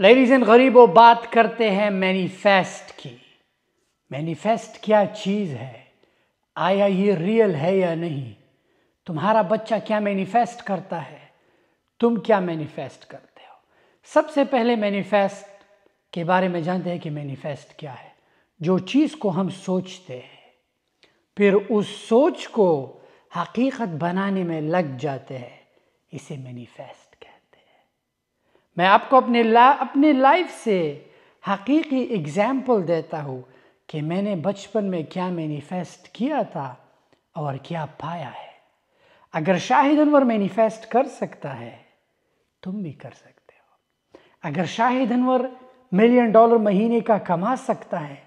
Ladies and गरीबों बात करते हैं मैनिफेस्ट की मैनिफेस्ट क्या चीज़ है आया ये रियल है या नहीं तुम्हारा बच्चा क्या मैनिफेस्ट करता है तुम क्या मैनिफेस्ट करते हो सबसे पहले मैनिफेस्ट के बारे में जानते हैं कि मैनिफेस्ट क्या है जो चीज़ को हम सोचते हैं फिर उस सोच को हकीकत बनाने में लग जाते हैं इसे मैनिफेस्ट मैं आपको अपने ला अपने लाइफ से हकीकी एग्ज़ाम्पल देता हूँ कि मैंने बचपन में क्या मैनिफेस्ट किया था और क्या पाया है अगर शाहिद अनवर मैनिफेस्ट कर सकता है तुम भी कर सकते हो अगर शाहिद अनवर मिलियन डॉलर महीने का कमा सकता है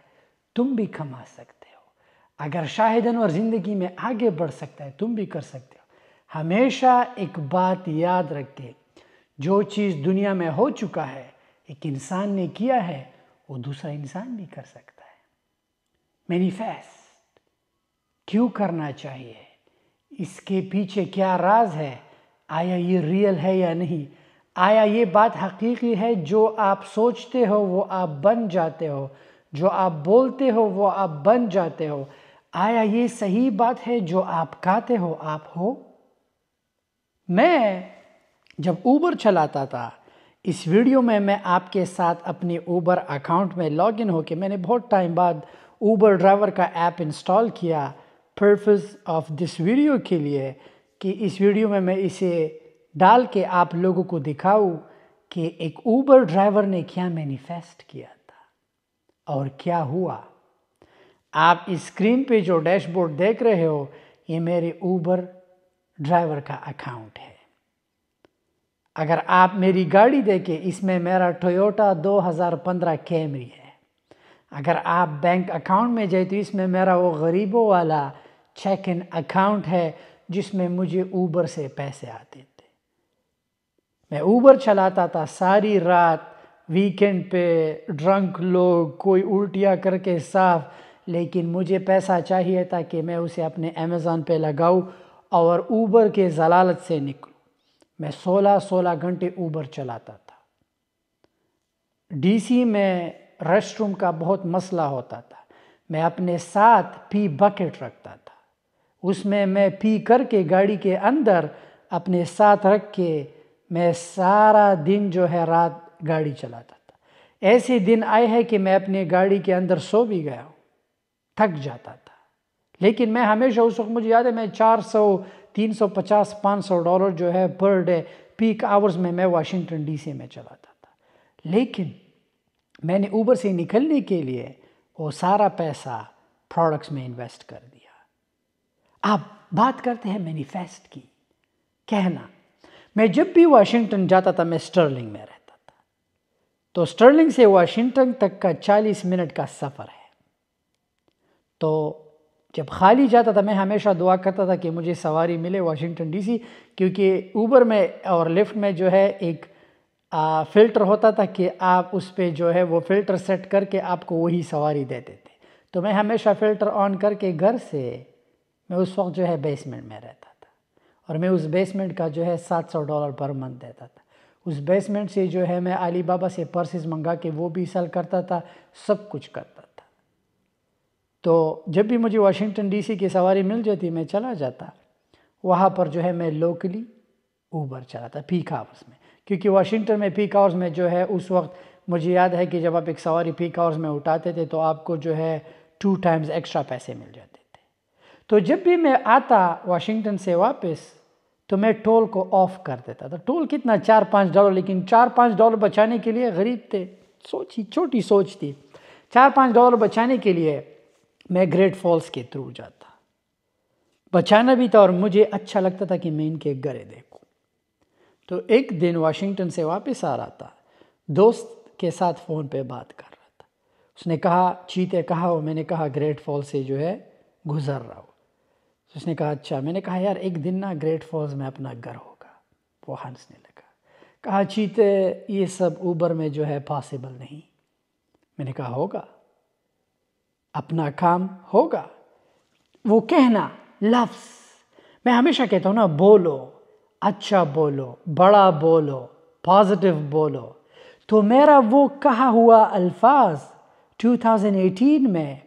तुम भी कमा सकते हो अगर शाहिद अनवर ज़िंदगी में आगे बढ़ सकता है तुम भी कर सकते हो हमेशा एक बात याद रखें जो चीज़ दुनिया में हो चुका है एक इंसान ने किया है वो दूसरा इंसान भी कर सकता है मैनिफेस्ट क्यों करना चाहिए इसके पीछे क्या राज है आया ये रियल है या नहीं आया ये बात हकीकी है जो आप सोचते हो वो आप बन जाते हो जो आप बोलते हो वो आप बन जाते हो आया ये सही बात है जो आप कहते हो आप हो मैं जब ऊबर चलाता था इस वीडियो में मैं आपके साथ अपने ऊबर अकाउंट में लॉगिन होकर मैंने बहुत टाइम बाद ऊबर ड्राइवर का ऐप इंस्टॉल किया पर्पज़ ऑफ दिस वीडियो के लिए कि इस वीडियो में मैं इसे डाल के आप लोगों को दिखाऊँ कि एक ऊबर ड्राइवर ने क्या मैनिफेस्ट किया था और क्या हुआ आप इस स्क्रीन पे जो डैशबोर्ड देख रहे हो ये मेरे ऊबर ड्राइवर का अकाउंट है अगर आप मेरी गाड़ी देखें इसमें मेरा टोयोटा 2015 कैमरी है अगर आप बैंक अकाउंट में जाए तो इसमें मेरा वो गरीबों वाला चेक इन अकाउंट है जिसमें मुझे ऊबर से पैसे आते थे मैं ऊबर चलाता था सारी रात वीकेंड पे ड्रंक लोग कोई उल्टिया करके साफ लेकिन मुझे पैसा चाहिए था कि मैं उसे अपने अमेजोन पे लगाऊँ और ऊबर के जलालत से निकलूँ मैं 16-16 घंटे ऊबर चलाता था डीसी में रेस्टरूम का बहुत मसला होता था मैं अपने साथ पी बकेट रखता था उसमें मैं पी करके गाड़ी के अंदर अपने साथ रख के मैं सारा दिन जो है रात गाड़ी चलाता था ऐसे दिन आए हैं कि मैं अपने गाड़ी के अंदर सो भी गया हूँ थक जाता था लेकिन मैं हमेशा उस वक्त मुझे याद है मैं चार सौ 350 500 डॉलर जो है पर डे पीक आवर्स में मैं वाशिंगटन डीसी में चलाता था लेकिन मैंने ऊबर से निकलने के लिए वो सारा पैसा प्रोडक्ट्स में इन्वेस्ट कर दिया आप बात करते हैं मैनिफेस्ट की कहना मैं जब भी वाशिंगटन जाता था मैं स्टर्लिंग में रहता था तो स्टर्लिंग से वाशिंगटन तक का 40 मिनट का सफ़र है तो जब खाली जाता था मैं हमेशा दुआ करता था कि मुझे सवारी मिले वाशिंगटन डीसी क्योंकि ऊबर में और लिफ्ट में जो है एक आ, फिल्टर होता था कि आप उस पर जो है वो फ़िल्टर सेट करके आपको वही सवारी देते थे तो मैं हमेशा फ़िल्टर ऑन करके घर से मैं उस वक्त जो है बेसमेंट में रहता था और मैं उस बेसमेंट का जो है सात सौ डॉलर पर मंथ देता था उस बेसमेंट से जो है मैं अली बाबा से पर्सेज मंगा के वो भी सेल करता था सब कुछ करता था तो जब भी मुझे वाशिंगटन डीसी की सवारी मिल जाती मैं चला जाता वहाँ पर जो है मैं लोकली ऊबर चलाता पीक आवर्स में क्योंकि वाशिंगटन में पीक आवर्स में जो है उस वक्त मुझे याद है कि जब आप एक सवारी पीक आवर्स में उठाते थे तो आपको जो है टू टाइम्स एक्स्ट्रा पैसे मिल जाते थे तो जब भी मैं आता वाशिंगटन से वापस तो मैं टोल को ऑफ़ कर देता था तो टोल कितना चार पाँच डॉलर लेकिन चार पाँच डॉलर बचाने के लिए गरीब थे सोची छोटी सोच थी चार पाँच डॉलर बचाने के लिए मैं ग्रेट फॉल्स के थ्रू जाता बचाना भी था और मुझे अच्छा लगता था कि मैं इनके गरे देखूं तो एक दिन वाशिंगटन से वापस आ रहा था दोस्त के साथ फ़ोन पे बात कर रहा था उसने कहा चीते कहा हो मैंने कहा ग्रेट फॉल्स से जो है गुजर रहा हो तो उसने कहा अच्छा मैंने कहा यार एक दिन ना ग्रेट फॉल्स में अपना घर होगा वो हंसने लगा कहा चीते ये सब ऊबर में जो है पॉसिबल नहीं मैंने कहा होगा अपना काम होगा वो कहना लफ्स मैं हमेशा कहता हूँ ना बोलो अच्छा बोलो बड़ा बोलो पॉजिटिव बोलो तो मेरा वो कहा हुआ अल्फाज 2018 में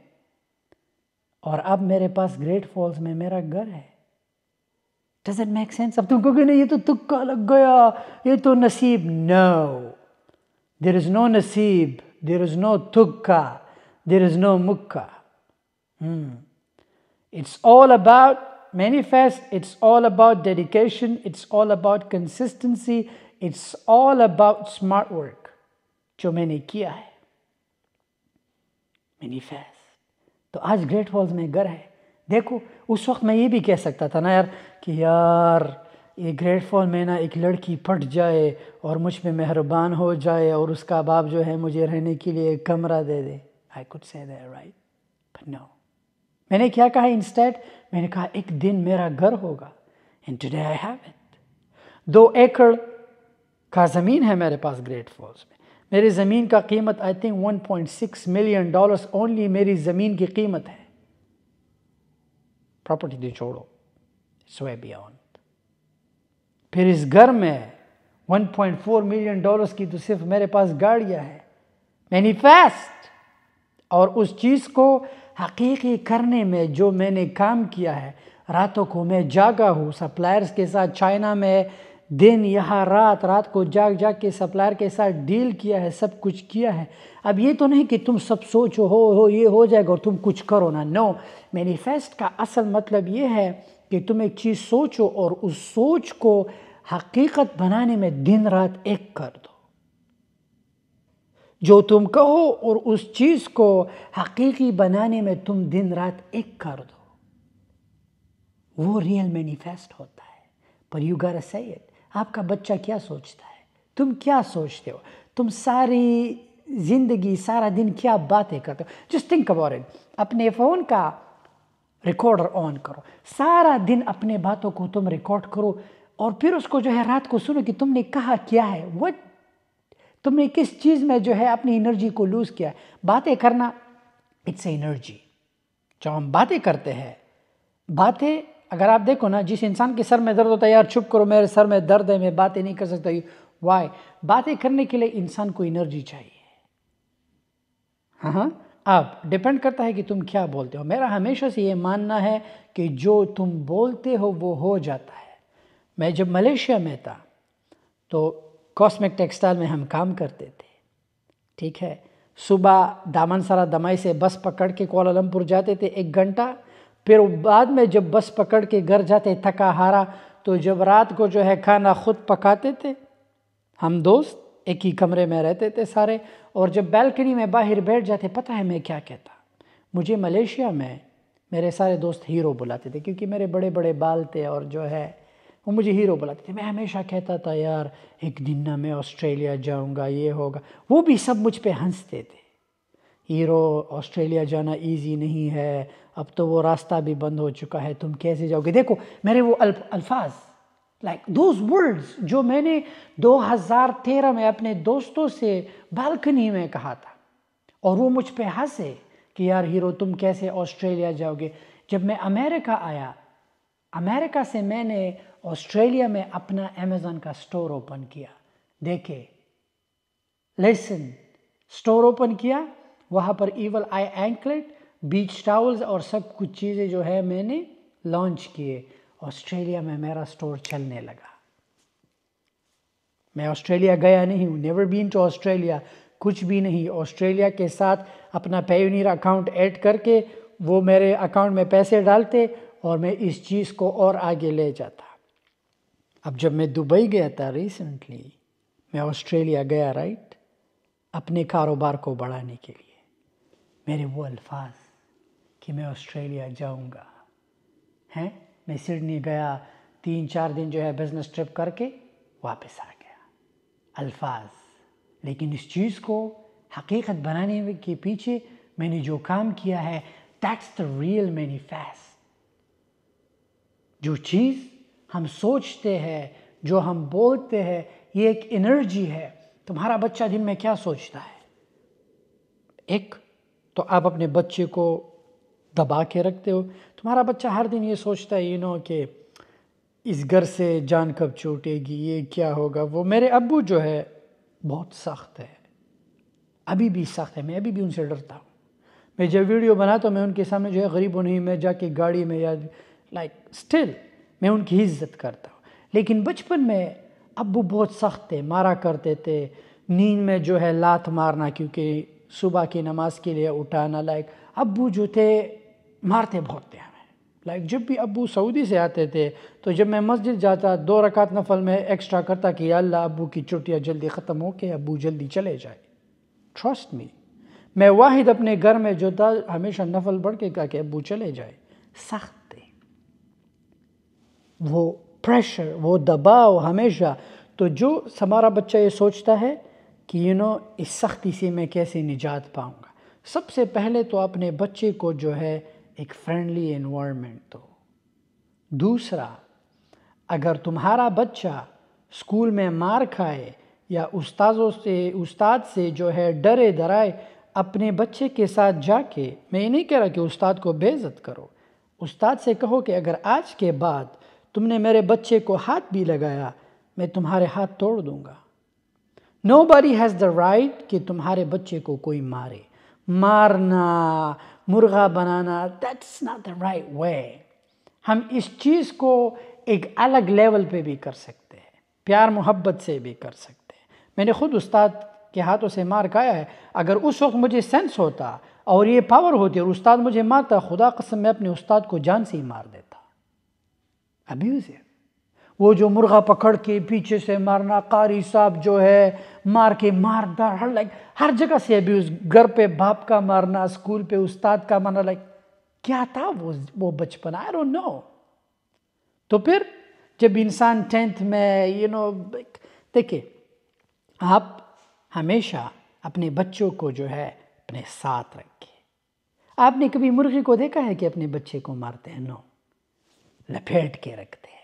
और अब मेरे पास ग्रेट फॉल्स में मेरा घर है डज इट मेक सेंस अब तुम कहोगे नहीं ये तो तुक्का लग गया ये तो नसीब नो देर इज़ नो नसीब देर इज़ नो तुक्का there is no mukha. Hmm. It's all about manifest, it's all about dedication, it's all about consistency, it's all about smart work. जो मैंने किया है मैनिफेस्ट तो आज ग्रेट फॉल्स में घर है देखो उस वक्त मैं ये भी कह सकता था ना यार कि यार ये ग्रेट फॉल में ना एक लड़की फट जाए और मुझ पर मेहरबान हो जाए और उसका बाप जो है मुझे रहने के लिए कमरा दे दे I could say that right but no मैंने क्या कहा इंस्टेड मैंने कहा एक दिन मेरा घर होगा and today I have it दो एकड़ का ज़मीन है मेरे पास ग्रेट फॉल्स में मेरी ज़मीन का कीमत I think 1.6 million dollars only मेरी ज़मीन की कीमत है प्रॉपर्टी दी तो छोड़ो स्वे बियॉन्ड फिर इस घर में 1.4 मिलियन डॉलर्स की तो सिर्फ मेरे पास गाड़ियाँ है मैनीफेस्ट और उस चीज़ को हकीकी करने में जो मैंने काम किया है रातों को मैं जागा हूँ सप्लायर्स के साथ चाइना में दिन यहाँ रात रात को जाग जाग के सप्लायर के साथ डील किया है सब कुछ किया है अब ये तो नहीं कि तुम सब सोचो हो हो ये हो जाएगा और तुम कुछ करो ना नो मैनिफेस्ट का असल मतलब ये है कि तुम एक चीज़ सोचो और उस सोच को हकीकत बनाने में दिन रात एक कर दो जो तुम कहो और उस चीज़ को हकीकी बनाने में तुम दिन रात एक कर दो वो रियल मैनिफेस्ट होता है पर यू गर सैद आपका बच्चा क्या सोचता है तुम क्या सोचते हो तुम सारी ज़िंदगी सारा दिन क्या बातें करते हो जस्ट थिंक अबाउट इट अपने फ़ोन का रिकॉर्डर ऑन करो सारा दिन अपने बातों को तुम रिकॉर्ड करो और फिर उसको जो है रात को सुनो कि तुमने कहा क्या है वट तुमने किस चीज़ में जो है अपनी एनर्जी को लूज़ किया बातें करना इट्स एनर्जी जो हम बातें करते हैं बातें अगर आप देखो ना जिस इंसान के सर में दर्द होता है यार चुप करो मेरे सर में दर्द है मैं बातें नहीं कर सकता वाई बातें करने के लिए इंसान को एनर्जी चाहिए हाँ हाँ अब डिपेंड करता है कि तुम क्या बोलते हो मेरा हमेशा से ये मानना है कि जो तुम बोलते हो वो हो जाता है मैं जब मलेशिया में था तो कॉस्मिक टेक्सटाइल में हम काम करते थे ठीक है सुबह दामनसरा दमाई से बस पकड़ के कोलालमपुर जाते थे एक घंटा फिर बाद में जब बस पकड़ के घर जाते थका हारा तो जब रात को जो है खाना खुद पकाते थे हम दोस्त एक ही कमरे में रहते थे सारे और जब बैल्कनी में बाहर बैठ जाते पता है मैं क्या कहता मुझे मलेशिया में मेरे सारे दोस्त हीरो बुलाते थे क्योंकि मेरे बड़े बड़े बाल थे और जो है वो मुझे हीरो बुलाते थे मैं हमेशा कहता था यार एक दिन ना मैं ऑस्ट्रेलिया जाऊंगा ये होगा वो भी सब मुझ पे हंसते थे हीरो ऑस्ट्रेलिया जाना इजी नहीं है अब तो वो रास्ता भी बंद हो चुका है तुम कैसे जाओगे देखो मेरे वो अल्फ अल्फाज लाइक दोज वर्ड्स जो मैंने 2013 में अपने दोस्तों से बालकनी में कहा था और वो मुझ पर हंसे कि यार हीरो तुम कैसे ऑस्ट्रेलिया जाओगे जब मैं अमेरिका आया अमेरिका से मैंने ऑस्ट्रेलिया में अपना अमेज़न का स्टोर ओपन किया देखे लेसन स्टोर ओपन किया वहाँ पर इवल आई एंकलेट बीच टाउल्स और सब कुछ चीज़ें जो है मैंने लॉन्च किए ऑस्ट्रेलिया में मेरा स्टोर चलने लगा मैं ऑस्ट्रेलिया गया नहीं हूँ नेवर बीन टू ऑस्ट्रेलिया कुछ भी नहीं ऑस्ट्रेलिया के साथ अपना पेयोनियर अकाउंट ऐड करके वो मेरे अकाउंट में पैसे डालते और मैं इस चीज़ को और आगे ले जाता अब जब मैं दुबई गया था रिसेंटली मैं ऑस्ट्रेलिया गया राइट अपने कारोबार को बढ़ाने के लिए मेरे वो अल्फाज कि मैं ऑस्ट्रेलिया जाऊंगा हैं मैं सिडनी गया तीन चार दिन जो है बिज़नेस ट्रिप करके वापस आ गया अल्फाज लेकिन इस चीज़ को हकीकत बनाने के पीछे मैंने जो काम किया है दैट्स द रियल मैनीफेस्ट जो चीज़ हम सोचते हैं जो हम बोलते हैं ये एक एनर्जी है तुम्हारा बच्चा दिन में क्या सोचता है एक तो आप अपने बच्चे को दबा के रखते हो तुम्हारा बच्चा हर दिन ये सोचता है यू नो कि इस घर से जान कब छूटेगी ये क्या होगा वो मेरे अबू जो है बहुत सख्त है अभी भी सख्त है मैं अभी भी उनसे डरता हूँ मैं जब वीडियो बनाता तो हूँ मैं उनके सामने जो है गरीब हूँ नहीं मैं जाके गाड़ी में या लाइक स्टिल मैं उनकी इज्जत करता हूँ लेकिन बचपन में अबू बहुत सख्त थे मारा करते थे नींद में जो है लात मारना क्योंकि सुबह की नमाज के लिए उठाना लाइक अबू जो थे मारते बहुत थे हमें लाइक जब भी अबू सऊदी से आते थे तो जब मैं मस्जिद जाता दो रकात नफल में एक्स्ट्रा करता कि अल्लाह अबू की चुटियाँ जल्दी ख़त्म हो के अबू जल्दी चले जाए ट्रस्ट मी मैं वाहिद अपने घर में जो था हमेशा नफल बढ़ के कहा कि अबू चले जाए सख्त वो प्रेशर वो दबाव हमेशा तो जो हमारा बच्चा ये सोचता है कि यू you नो know, इस सख्ती से मैं कैसे निजात पाऊँगा सबसे पहले तो अपने बच्चे को जो है एक फ्रेंडली इन्वामेंट दो दूसरा अगर तुम्हारा बच्चा स्कूल में मार खाए या उस्तादों से उस्ताद से जो है डरे डराए अपने बच्चे के साथ जाके मैं ये नहीं कह रहा कि उस्ताद को बेज़त करो उस्ताद से कहो कि अगर आज के बाद तुमने मेरे बच्चे को हाथ भी लगाया मैं तुम्हारे हाथ तोड़ दूंगा नो बारी हैज़ द राइट कि तुम्हारे बच्चे को कोई मारे मारना मुर्गा बनाना that's not the right way हम इस चीज़ को एक अलग लेवल पे भी कर सकते हैं प्यार मोहब्बत से भी कर सकते हैं मैंने खुद उस्ताद के हाथों से मार खाया है अगर उस वक्त मुझे सेंस होता और ये पावर होती और उस्ताद मुझे मारता खुदा कसम मैं अपने उस्ताद को जान से ही मार देता अब्यूज़ है वो जो मुर्गा पकड़ के पीछे से मारना कारी साहब जो है मार के मार दार हर लाइक हर जगह से अब्यूज़ घर पे बाप का मारना स्कूल पे उस्ताद का मारना लाइक क्या था वो वो बचपन आई डोंट नो तो फिर जब इंसान टेंथ में यू नो देखिए आप हमेशा अपने बच्चों को जो है अपने साथ रखिए आपने कभी मुर्गी को देखा है कि अपने बच्चे को मारते हैं नो no. लपेट के रखते हैं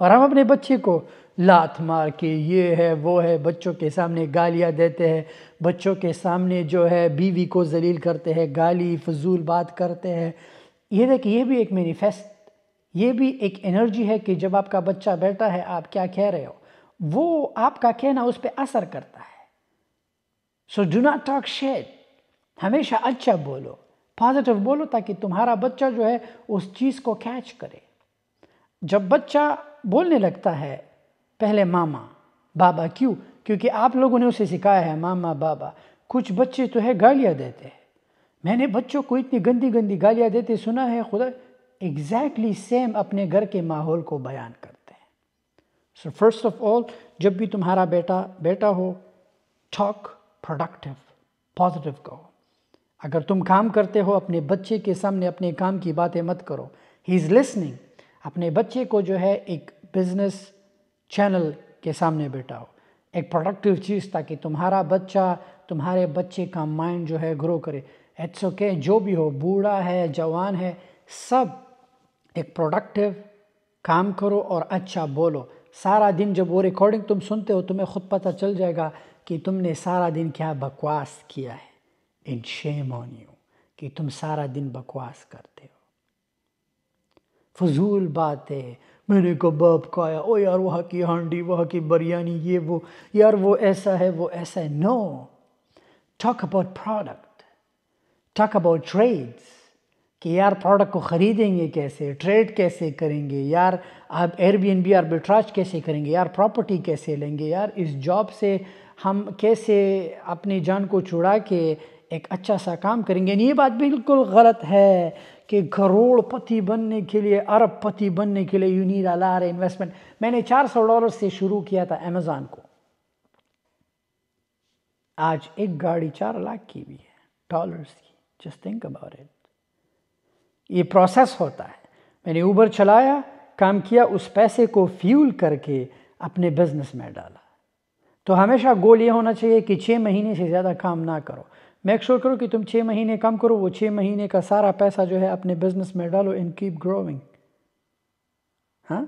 और हम अपने बच्चे को लात मार के ये है वो है बच्चों के सामने गालियाँ देते हैं बच्चों के सामने जो है बीवी को जलील करते हैं गाली फजूल बात करते हैं ये देखिए ये भी एक मैनिफेस्ट ये भी एक एनर्जी है कि जब आपका बच्चा बैठा है आप क्या कह रहे हो वो आपका कहना उस पर असर करता है so do not talk shit हमेशा अच्छा बोलो पॉजिटिव बोलो ताकि तुम्हारा बच्चा जो है उस चीज़ को कैच करे जब बच्चा बोलने लगता है पहले मामा बाबा क्यों क्योंकि आप लोगों ने उसे सिखाया है मामा बाबा कुछ बच्चे तो है गालियाँ देते हैं मैंने बच्चों को इतनी गंदी गंदी गालियाँ देते सुना है खुदा एग्जैक्टली सेम अपने घर के माहौल को बयान करते हैं सो फर्स्ट ऑफ ऑल जब भी तुम्हारा बेटा बेटा हो टॉक प्रोडक्टिव पॉजिटिव कहो अगर तुम काम करते हो अपने बच्चे के सामने अपने काम की बातें मत करो ही इज़ लिसनिंग अपने बच्चे को जो है एक बिज़नेस चैनल के सामने बैठाओ एक प्रोडक्टिव चीज़ ताकि तुम्हारा बच्चा तुम्हारे बच्चे का माइंड जो है ग्रो करे इट्स ओके okay, जो भी हो बूढ़ा है जवान है सब एक प्रोडक्टिव काम करो और अच्छा बोलो सारा दिन जब वो रिकॉर्डिंग तुम सुनते हो तुम्हें खुद पता चल जाएगा कि तुमने सारा दिन क्या बकवास किया है इन शेम ऑन यू कि तुम सारा दिन बकवास करते हो फजूल को मैंने को आया ओ यार वहाँ की हांडी वहाँ की बिरयानी ये वो यार वो ऐसा है वो ऐसा है no talk about product talk about trades कि यार प्रोडक्ट को ख़रीदेंगे कैसे ट्रेड कैसे करेंगे यार आप एयरबीएनबी आर्बिट्राज कैसे करेंगे यार प्रॉपर्टी कैसे लेंगे यार इस जॉब से हम कैसे अपनी जान को छुड़ा के एक अच्छा सा काम करेंगे ये बात बिल्कुल गलत है कि करोड़पति बनने के लिए अरबपति बनने के लिए यू नीड अलार इन्वेस्टमेंट मैंने 400 डॉलर से शुरू किया था अमेजोन को आज एक गाड़ी चार लाख की भी है डॉलर्स की जस्ट थिंक अबाउट इट ये प्रोसेस होता है मैंने ऊबर चलाया काम किया उस पैसे को फ्यूल करके अपने बिजनेस में डाला तो हमेशा गोल ये होना चाहिए कि छः महीने से ज़्यादा काम ना करो मेक श्योर करो कि तुम छः महीने कम करो वो छः महीने का सारा पैसा जो है अपने बिजनेस में डालो एंड कीप ग्रोइंग हाँ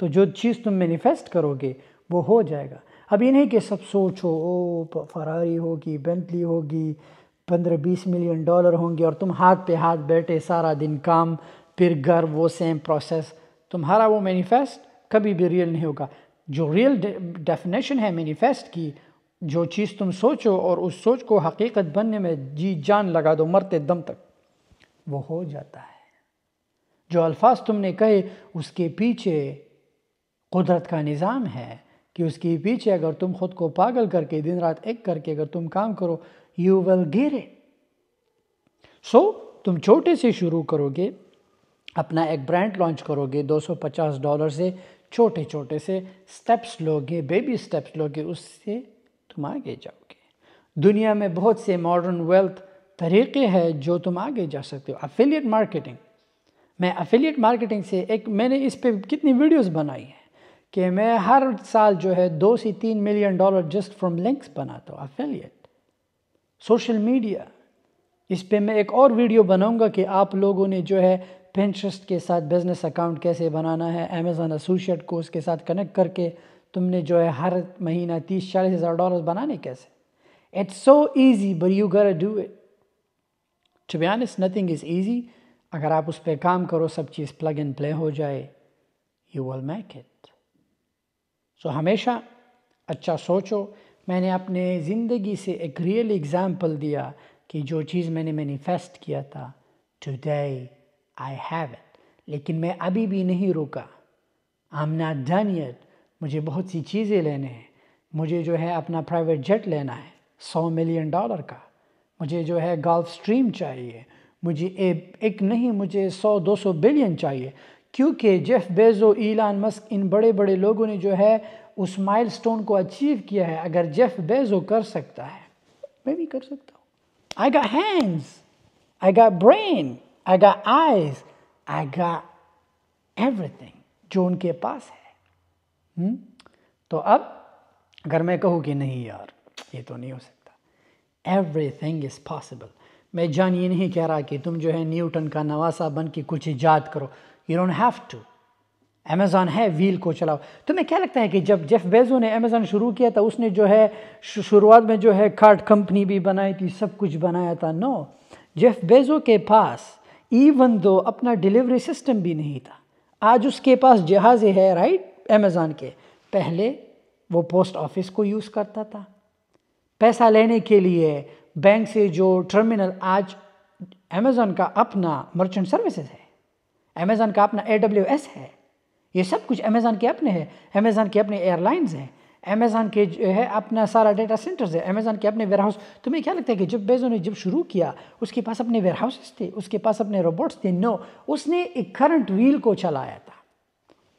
तो जो चीज़ तुम मैनिफेस्ट करोगे वो हो जाएगा अब ये नहीं कि सब सोचो ओ फरारी होगी बेंटली होगी पंद्रह बीस मिलियन डॉलर होंगे और तुम हाथ पे हाथ बैठे सारा दिन काम फिर घर वो सेम प्रोसेस तुम्हारा वो मैनिफेस्ट कभी भी रियल नहीं होगा जो रियल डेफिनेशन है मैनिफेस्ट की जो चीज़ तुम सोचो और उस सोच को हकीकत बनने में जी जान लगा दो मरते दम तक वो हो जाता है जो अल्फाज तुमने कहे उसके पीछे कुदरत का निज़ाम है कि उसके पीछे अगर तुम खुद को पागल करके दिन रात एक करके अगर तुम काम करो यू विल गिर सो तुम छोटे से शुरू करोगे अपना एक ब्रांड लॉन्च करोगे 250 डॉलर से छोटे छोटे से स्टेप्स लोगे बेबी स्टेप्स लोगे उससे तुम आगे जाओगे दुनिया में बहुत से मॉडर्न वेल्थ तरीके हैं जो तुम आगे जा सकते हो अफिलियट मार्केटिंग मैं अफिलियट मार्केटिंग से एक मैंने इस पर कितनी वीडियोस बनाई हैं कि मैं हर साल जो है दो से तीन million dollar just from links बनाता हूँ अफिलियट सोशल मीडिया इस पर मैं एक और वीडियो बनाऊंगा कि आप लोगों ने जो है पेंट्रस्ट के साथ बिज़नेस अकाउंट कैसे बनाना है अमेज़न एसोशिएट को उसके साथ कनेक्ट करके तुमने जो है हर महीना तीस चालीस हज़ार डॉलर बनाने कैसे it's so easy but you gotta do it to be honest nothing is easy अगर आप उस पर काम करो सब चीज़ प्लग एंड प्ले हो जाए you will make it so हमेशा अच्छा सोचो मैंने अपने ज़िंदगी से एक रियल एग्ज़ाम्पल दिया कि जो चीज़ मैंने मैनिफेस्ट किया था टुडे आई हैव इट लेकिन मैं अभी भी नहीं रुका I am not done yet मुझे बहुत सी चीज़ें लेने हैं मुझे जो है अपना प्राइवेट जेट लेना है सौ मिलियन डॉलर का मुझे जो है गल्फ स्ट्रीम चाहिए मुझे ए, एक नहीं मुझे सौ दो सौ बिलियन चाहिए क्योंकि जेफ बेजो ईलान मस्क इन बड़े बड़े लोगों ने जो है उस माइल स्टोन को अचीव किया है अगर जेफ बेजो कर सकता है मैं भी कर सकता हूँ आई गा हैंड्स आई गा ब्रेन आई गा आइज आई गा एवरीथिंग जो उनके पास है हुँ? हम्म? तो अब अगर मैं कहूँ कि नहीं यार ये तो नहीं हो सकता एवरी थिंग इज़ पॉसिबल मैं जान ये नहीं कह रहा कि तुम जो है न्यूटन का नवासा बन के कुछ ईजाद करो you don't have to Amazon है व्हील को चलाओ तुम्हें क्या लगता है कि जब जेफ बेजो ने अमेज़ॉन शुरू किया था उसने जो है शुरुआत में जो है कार्ड कंपनी भी बनाई थी सब कुछ बनाया था नो जेफ बेजो के पास इवन दो अपना डिलीवरी सिस्टम भी नहीं था आज उसके पास जहाज़ है राइट अमेज़ॉन के पहले वो पोस्ट ऑफिस को यूज़ करता था पैसा लेने के लिए बैंक से जो टर्मिनल आज अमेज़ॉन का अपना मर्चेंट सर्विसेज है अमेज़ॉन का अपना ए डब्ल्यू एस है ये सब कुछ अमेज़ॉन के अपने हैं अमेज़ॉन के अपने एयरलाइंस हैं अमेज़ॉन के जो है अपना सारा डाटा सेंटर्स है अमेज़ॉन के अपने वेयर हाउस तुम्हें क्या लगता है कि जब बेजो ने जब शुरू किया उसके पास अपने वेयर हाउसेस थे उसके पास अपने रोबोट्स थे नो उसने एक करंट व्हील को चलाया था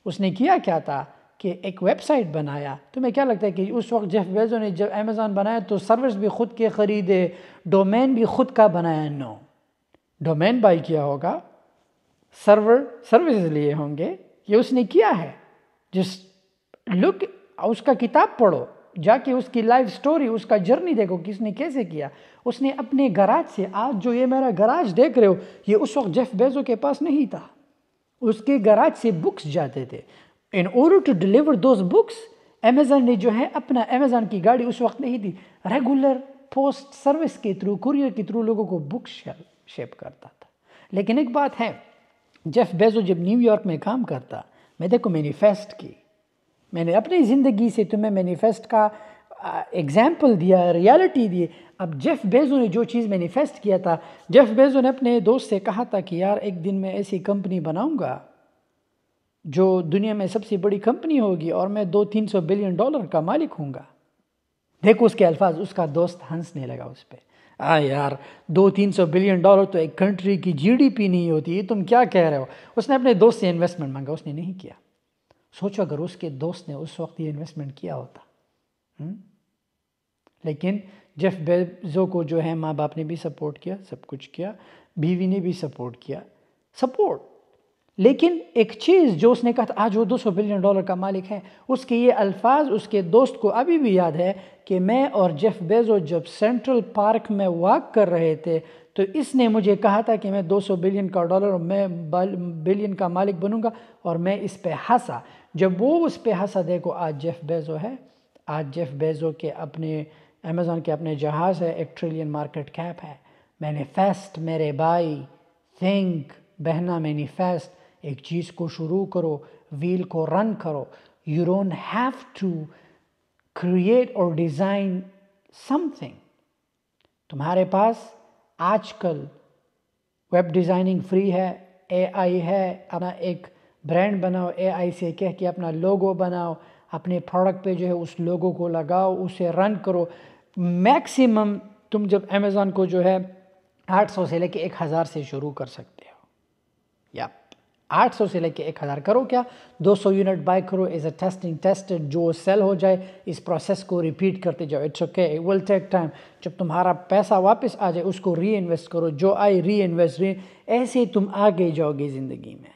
उसने किया क्या था कि एक वेबसाइट बनाया तुम्हें क्या लगता है कि उस वक्त जेफ बेजो ने जब अमेज़ान बनाया तो सर्विस भी खुद के ख़रीदे डोमेन भी खुद का बनाया नो डोमेन बाई किया होगा सर्वर सर्विस लिए होंगे ये उसने किया है जिस लुक उसका किताब पढ़ो जाके उसकी लाइफ स्टोरी उसका जर्नी देखो किसने कैसे किया उसने अपने गराज से आज जो ये मेरा गराज देख रहे हो ये उस वक्त जेफ बेजो के पास नहीं था उसके गराज से बुक्स जाते थे in order to deliver those books Amazon ने जो है अपना अमेज़न की गाड़ी उस वक्त नहीं दी रेगुलर पोस्ट सर्विस के थ्रू कुरियर के थ्रू लोगों को बुक शेप करता था लेकिन एक बात है जेफ बेजो जब न्यूयॉर्क में काम करता मैं देखो मैनिफेस्ट की मैंने अपनी ज़िंदगी से तुम्हें मैनिफेस्ट का एग्ज़ाम्पल uh, दिया रियलिटी दिए अब जेफ़ बेज़ो ने जो चीज़ मैनिफेस्ट किया था जेफ़ बेज़ो ने अपने दोस्त से कहा था कि यार एक दिन मैं ऐसी कंपनी बनाऊंगा जो दुनिया में सबसे बड़ी कंपनी होगी और मैं दो तीन सौ बिलियन डॉलर का मालिक हूँगा देखो उसके अल्फाज उसका दोस्त हंसने लगा उस पर हाँ यार दो तीन सौ बिलियन डॉलर तो एक कंट्री की जीडीपी नहीं होती ये तुम क्या कह रहे हो उसने अपने दोस्त से इन्वेस्टमेंट मांगा उसने नहीं किया सोचो अगर उसके दोस्त ने उस वक्त ये इन्वेस्टमेंट किया होता हुँ? हम्म? लेकिन जेफ बेजो को जो है माँ बाप ने भी सपोर्ट किया सब कुछ किया बीवी ने भी सपोर्ट किया सपोर्ट लेकिन एक चीज़ जो उसने कहा था आज वो 200 बिलियन डॉलर का मालिक है उसके ये अल्फाज उसके दोस्त को अभी भी याद है कि मैं और जेफ बेजो जब सेंट्रल पार्क में वॉक कर रहे थे तो इसने मुझे कहा था कि मैं 200 बिलियन का डॉलर और मैं बिलियन का मालिक बनूंगा और मैं इस पर हंसा जब वो उस पर हंसा देखो आज जेफ बेजो है आज जेफ बेजो के अपने अमेज़ोन के अपने जहाज़ है एक ट्रिलियन मार्केट कैप है मैनीफेस्ट मेरे भाई थिंक बहना मैनीफेस्ट एक चीज़ को शुरू करो व्हील को रन करो you don't have to create और डिज़ाइन समथिंग तुम्हारे पास आजकल वेब डिज़ाइनिंग फ्री है एआई है अपना एक ब्रांड बनाओ एआई से कह के अपना लोगो बनाओ अपने प्रोडक्ट पे जो है उस लोगों को लगाओ उसे रन करो मैक्सिमम तुम जब अमेज़ोन को जो है 800 से लेके 1000 से शुरू कर सकते हो या 800 से लेके 1000 करो क्या 200 यूनिट बाय करो एज अ टेस्टिंग टेस्ट जो सेल हो जाए इस प्रोसेस को रिपीट करते जाओ it's okay it will take time जब तुम्हारा पैसा वापस आ जाए उसको री इन्वेस्ट करो जो आए री इन्वेस्ट री ऐसे ही तुम आगे जाओगे ज़िंदगी में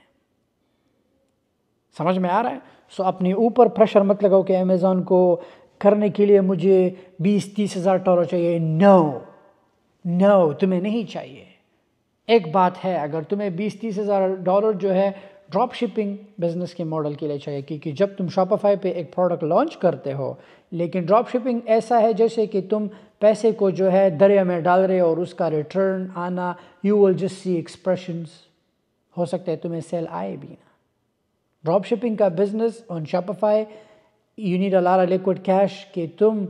समझ में आ रहा है सो अपने ऊपर प्रेशर मत लगाओ कि अमेज़ोन को करने के लिए मुझे बीस तीस हज़ार डॉलर चाहिए नो नो तुम्हें नहीं चाहिए एक बात है अगर तुम्हें बीस तीस हज़ार डॉलर जो है ड्रॉप शिपिंग बिज़नेस के मॉडल के लिए चाहिए क्योंकि जब तुम शॉपिफाई पे एक प्रोडक्ट लॉन्च करते हो लेकिन ड्रॉप शिपिंग ऐसा है जैसे कि तुम पैसे को जो है दरिया में डाल रहे हो और उसका रिटर्न आना you will just see expressions हो सकता है तुम्हें सेल आए भी ना ड्रॉप शिपिंग का business on Shopify you need लारा लिक्विड कैश कि तुम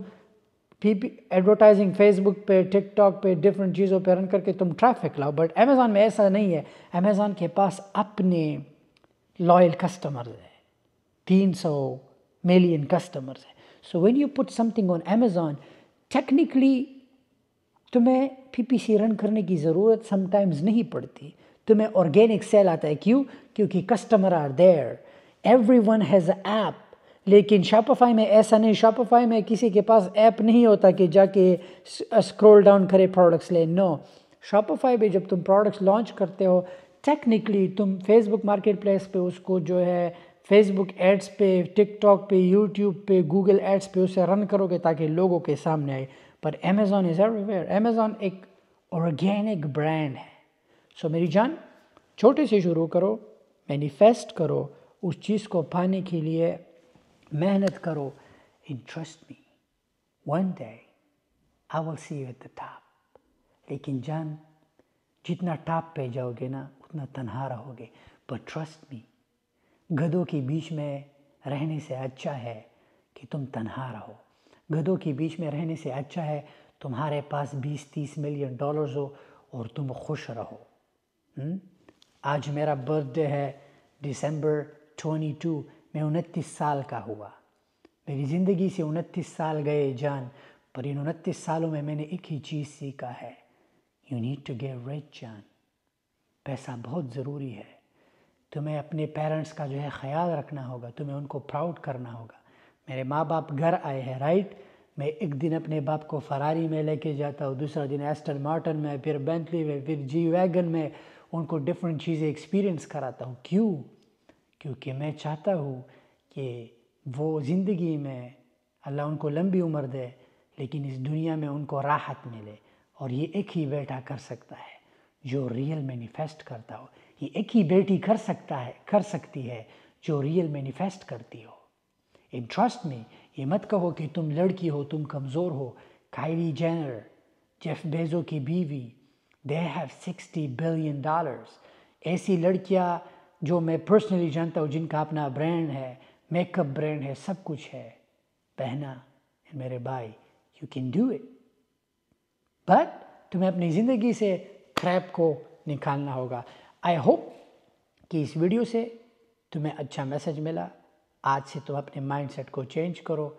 पी पी एडवर्टाइजिंग फेसबुक पे टिकटॉक पे डिफरेंट चीज़ों पे रन करके तुम ट्रैफिक लाओ बट अमेजान में ऐसा नहीं है अमेजॉन के पास अपने लॉयल कस्टमर्स हैं तीन सौ मिलियन कस्टमर्स हैं so when you put something on Amazon technically तुम्हें पी पी सी रन करने की ज़रूरत समटाइम्स नहीं पड़ती तुम्हें ऑर्गेनिक सेल आता है क्यों क्योंकि customer are there everyone has app लेकिन शॉपिफाई में ऐसा नहीं शॉपिफाई में किसी के पास ऐप नहीं होता कि जाके स्क्रॉल डाउन uh, करे प्रोडक्ट्स ले नो शॉपिफाई पे जब तुम प्रोडक्ट्स लॉन्च करते हो टेक्निकली तुम फेसबुक मार्केट प्लेस पर उसको जो है फेसबुक एड्स पे टिकटॉक पे यूट्यूब पे गूगल एड्स पे उसे रन करोगे ताकि लोगों के सामने आए पर अमेज़ोन इज़ एवरीवेयर अमेज़ोन एक ऑर्गेनिक ब्रांड है सो मेरी जान छोटे से शुरू करो मैनिफेस्ट करो उस चीज़ को पाने के लिए मेहनत करो interest me one day I will see you at the top लेकिन जान जितना टॉप पे जाओगे ना उतना तनहा रहोगे पर ट्रस्ट मी गधों के बीच में रहने से अच्छा है कि तुम तनहा रहो गधों के बीच में रहने से अच्छा है तुम्हारे पास बीस तीस मिलियन डॉलर्स हो और तुम खुश रहो हुँ? हम्म? आज मेरा बर्थडे है दिसंबर 22 मैं उनतीस साल का हुआ मेरी ज़िंदगी से उनतीस साल गए जान पर इन उनतीस सालों में मैंने एक ही चीज़ सीखा है you need to get rich जान पैसा बहुत ज़रूरी है तुम्हें अपने पेरेंट्स का जो है ख्याल रखना होगा तुम्हें उनको प्राउड करना होगा मेरे माँ बाप घर आए हैं राइट मैं एक दिन अपने बाप को फरारी में लेके जाता हूँ दूसरा दिन एस्टन मार्टन में फिर बेंटली में फिर जी वैगन में उनको डिफरेंट चीज़ें एक्सपीरियंस कराता हूँ क्यों क्योंकि मैं चाहता हूँ कि वो ज़िंदगी में अल्लाह उनको लंबी उम्र दे लेकिन इस दुनिया में उनको राहत मिले और ये एक ही बेटा कर सकता है जो रियल मैनिफेस्ट करता हो ये एक ही बेटी कर सकता है कर सकती है जो रियल मैनिफेस्ट करती हो इन ट्रस्ट में ये मत कहो कि तुम लड़की हो तुम कमज़ोर हो कायली जैनर जेफ बेजो की बीवी they have sixty billion dollars ऐसी लड़कियाँ जो मैं पर्सनली जानता हूँ जिनका अपना ब्रांड है मेकअप ब्रांड है सब कुछ है पहना है मेरे भाई you can do it but तुम्हें अपनी ज़िंदगी से क्रैप को निकालना होगा आई होप कि इस वीडियो से तुम्हें अच्छा मैसेज मिला आज से तुम अपने माइंडसेट को चेंज करो